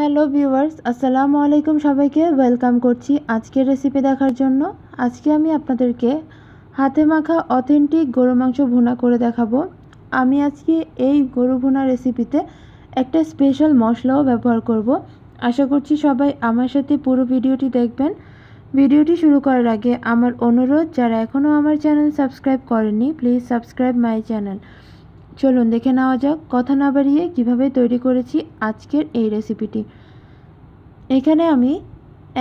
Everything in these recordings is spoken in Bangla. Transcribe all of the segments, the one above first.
হ্যালো ভিউয়ার্স আসসালামু আলাইকুম সবাইকে ওয়েলকাম করছি আজকের রেসিপি দেখার জন্য আজকে আমি আপনাদেরকে হাতে মাখা অথেন্টিক গরু মাংস ভুনা করে দেখাবো আমি আজকে এই গরু ভুনা রেসিপিতে একটা স্পেশাল মশলাও ব্যবহার করব আশা করছি সবাই আমার সাথে পুরো ভিডিওটি দেখবেন ভিডিওটি শুরু করার আগে আমার অনুরোধ যারা এখনও আমার চ্যানেল সাবস্ক্রাইব করেনি প্লিজ সাবস্ক্রাইব মাই চ্যানেল চলুন দেখে নেওয়া যাক কথা না বাড়িয়ে কীভাবে তৈরি করেছি আজকের এই রেসিপিটি এখানে আমি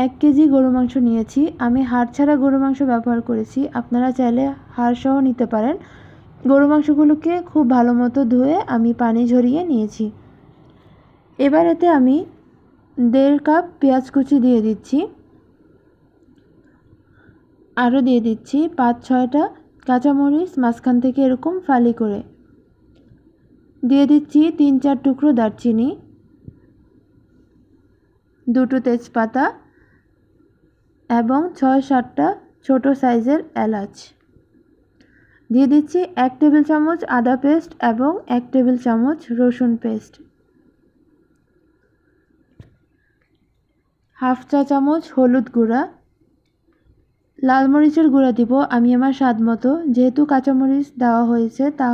এক কেজি গরু মাংস নিয়েছি আমি হাড় ছাড়া গরু মাংস ব্যবহার করেছি আপনারা চাইলে হাড়সহ নিতে পারেন গরু মাংসগুলোকে খুব ভালো মতো ধুয়ে আমি পানি ঝরিয়ে নিয়েছি এবার এতে আমি দেড় কাপ পেঁয়াজ কুচি দিয়ে দিচ্ছি আরও দিয়ে দিচ্ছি পাঁচ ছয়টা কাঁচামরিচ মাঝখান থেকে এরকম ফালি করে দিয়ে দিচ্ছি তিন চার টুকরো দারচিনি দুটো তেজপাতা এবং ছয় সাতটা ছোট সাইজের এলাচ দিয়ে দিচ্ছি এক টেবিল চামচ আদা পেস্ট এবং এক টেবিল চামচ রসুন পেস্ট হাফ চা চামচ হলুদ গুঁড়া লাল মরিচের গুঁড়া দিব আমি আমার স্বাদ মতো যেহেতু কাঁচামরিচ দেওয়া হয়েছে তা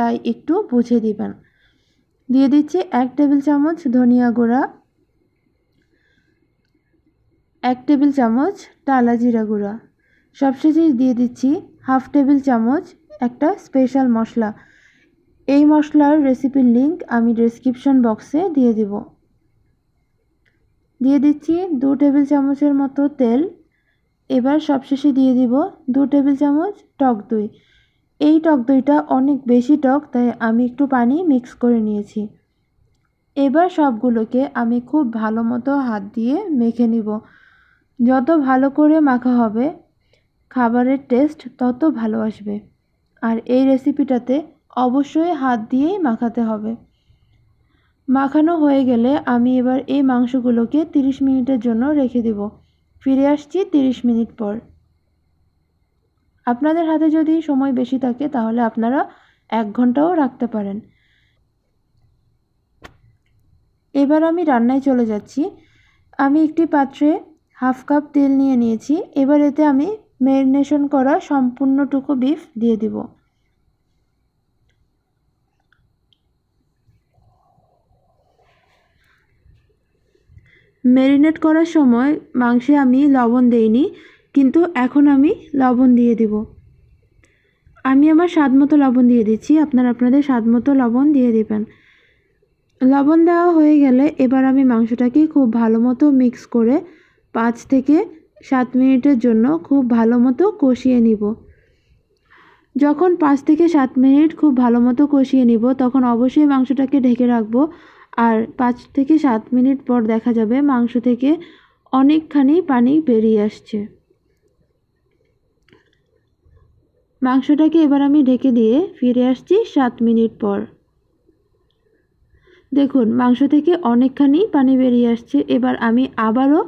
তাই একটু বুঝে দিবেন দিয়ে দিচ্ছি এক টেবিল চামচ ধনিয়া গুঁড়া এক টেবিল চামচ টালা জিরা গুঁড়া সবশেষে দিয়ে দিচ্ছি হাফ টেবিল চামচ একটা স্পেশাল মশলা এই মশলার রেসিপির লিঙ্ক আমি ডিসক্রিপশন বক্সে দিয়ে দিব দিয়ে দিচ্ছি দু টেবিল চামচের মতো তেল এবার সবশেষে দিয়ে দিব দু টেবিল চামচ টক দই এই টক দইটা অনেক বেশি টক তাই আমি একটু পানি মিক্স করে নিয়েছি এবার সবগুলোকে আমি খুব ভালো মতো হাত দিয়ে মেখে নিব যত ভালো করে মাখা হবে খাবারের টেস্ট তত ভালো আসবে আর এই রেসিপিটাতে অবশ্যই হাত দিয়েই মাখাতে হবে মাখানো হয়ে গেলে আমি এবার এই মাংসগুলোকে 30 মিনিটের জন্য রেখে দেব ফিরে আসছি 30 মিনিট পর আপনাদের হাতে যদি সময় বেশি থাকে তাহলে আপনারা এক ঘন্টাও রাখতে পারেন এবার আমি রান্নায় চলে যাচ্ছি আমি একটি পাত্রে হাফ কাপ তেল নিয়ে নিয়েছি এবার এতে আমি ম্যারিনেশন করা সম্পূর্ণটুকু বিফ দিয়ে দিব ম্যারিনেট করার সময় মাংসে আমি লবণ দেইনি কিন্তু এখন আমি লবণ দিয়ে দেব আমি আমার স্বাদ মতো লবণ দিয়ে দিচ্ছি আপনারা আপনাদের স্বাদ মতো লবণ দিয়ে দেবেন লবণ দেওয়া হয়ে গেলে এবার আমি মাংসটাকে খুব ভালো মতো মিক্স করে পাঁচ থেকে সাত মিনিটের জন্য খুব ভালো মতো কষিয়ে নিব যখন পাঁচ থেকে সাত মিনিট খুব ভালো মতো কষিয়ে নিব তখন অবশ্যই মাংসটাকে ঢেকে রাখব আর পাঁচ থেকে সাত মিনিট পর দেখা যাবে মাংস থেকে অনেকখানি পানি বেরিয়ে আসছে মাংসটাকে এবার আমি ঢেকে দিয়ে ফিরে আসছি সাত মিনিট পর দেখুন মাংস থেকে অনেকখানি পানি বেরিয়ে আসছে এবার আমি আবারও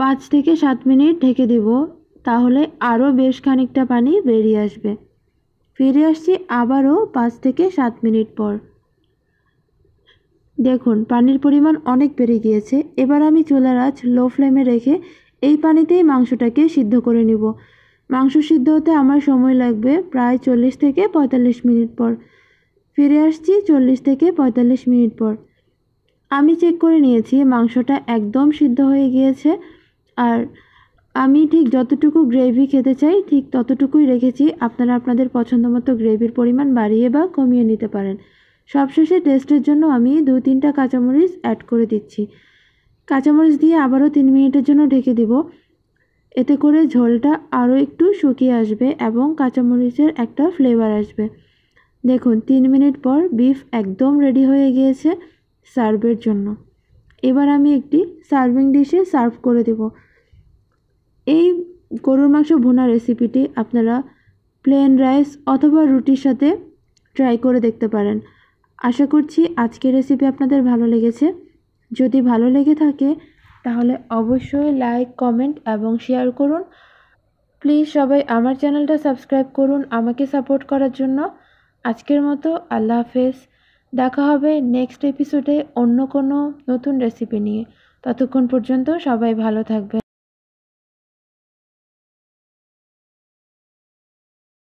পাঁচ থেকে সাত মিনিট ঢেকে দেব তাহলে আরও বেশ খানিকটা পানি বেরিয়ে আসবে ফিরে আসছি আবারও পাঁচ থেকে সাত মিনিট পর দেখুন পানির পরিমাণ অনেক বেড়ে গিয়েছে এবার আমি চুলার আজ লো ফ্লেমে রেখে এই পানিতেই মাংসটাকে সিদ্ধ করে নিব মাংস সিদ্ধ হতে আমার সময় লাগবে প্রায় চল্লিশ থেকে পঁয়তাল্লিশ মিনিট পর ফিরে আসছি চল্লিশ থেকে পঁয়তাল্লিশ মিনিট পর আমি চেক করে নিয়েছি মাংসটা একদম সিদ্ধ হয়ে গিয়েছে আর আমি ঠিক যতটুকু গ্রেভি খেতে চাই ঠিক ততটুকুই রেখেছি আপনারা আপনাদের পছন্দ মতো গ্রেভির পরিমাণ বাড়িয়ে বা কমিয়ে নিতে পারেন সবশেষে টেস্টের জন্য আমি দু তিনটা কাঁচামরিচ অ্যাড করে দিচ্ছি কাঁচামরিচ দিয়ে আবারও তিন মিনিটের জন্য ঢেকে দেবো এতে করে ঝোলটা আরও একটু শুকিয়ে আসবে এবং কাঁচামরিচের একটা ফ্লেভার আসবে দেখুন তিন মিনিট পর বিফ একদম রেডি হয়ে গিয়েছে সার্ভের জন্য এবার আমি একটি সার্ভিং ডিশে সার্ভ করে দেব এই গরুর মাংস ভোনা রেসিপিটি আপনারা প্লেন রাইস অথবা রুটির সাথে ট্রাই করে দেখতে পারেন আশা করছি আজকের রেসিপি আপনাদের ভালো লেগেছে যদি ভালো লেগে থাকে তাহলে অবশ্যই লাইক কমেন্ট এবং শেয়ার করুন প্লিজ সবাই আমার চ্যানেলটা সাবস্ক্রাইব করুন আমাকে সাপোর্ট করার জন্য আজকের মতো আল্লাহ হাফেজ দেখা হবে নেক্সট এপিসোডে অন্য কোনো নতুন রেসিপি নিয়ে ততক্ষণ পর্যন্ত সবাই ভালো থাকবে